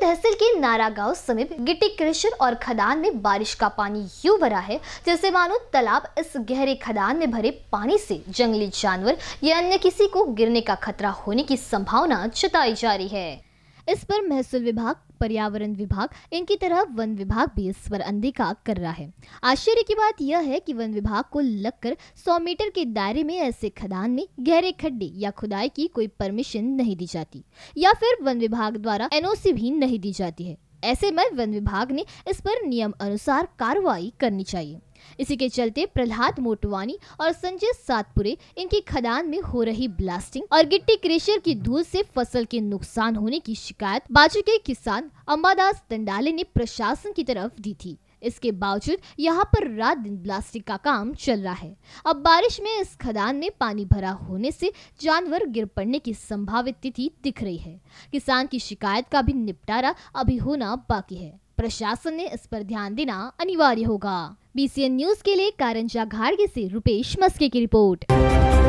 तहसील के नारा गाँव समीप गिट्टी क्रेशर और खदान में बारिश का पानी यू भरा है जैसे मानो तालाब इस गहरे खदान में भरे पानी से जंगली जानवर या अन्य किसी को गिरने का खतरा होने की संभावना जताई जा रही है इस पर महसूल विभाग पर्यावरण विभाग इनकी तरह वन विभाग भी इस पर अनदेखा कर रहा है आश्चर्य की बात यह है कि वन विभाग को लगकर 100 मीटर के दायरे में ऐसे खदान में गहरे खड्डे या खुदाई की कोई परमिशन नहीं दी जाती या फिर वन विभाग द्वारा एनओसी भी नहीं दी जाती है ऐसे में वन विभाग ने इस पर नियम अनुसार कार्रवाई करनी चाहिए इसी के चलते प्रहलाद मोटवानी और संजय सातपुरे इनकी खदान में हो रही ब्लास्टिंग और गिट्टी क्रेशर की धूल से फसल के नुकसान होने की शिकायत बाजू के किसान अम्बादास दंडाले ने प्रशासन की तरफ दी थी इसके बावजूद यहाँ पर रात दिन प्लास्टिक का काम चल रहा है अब बारिश में इस खदान में पानी भरा होने से जानवर गिर पड़ने की संभावित तिथि दिख रही है किसान की शिकायत का भी निपटारा अभी होना बाकी है प्रशासन ने इस पर ध्यान देना अनिवार्य होगा बीसीएन न्यूज के लिए कारंजा घाड़गे से रुपेश मस्के की रिपोर्ट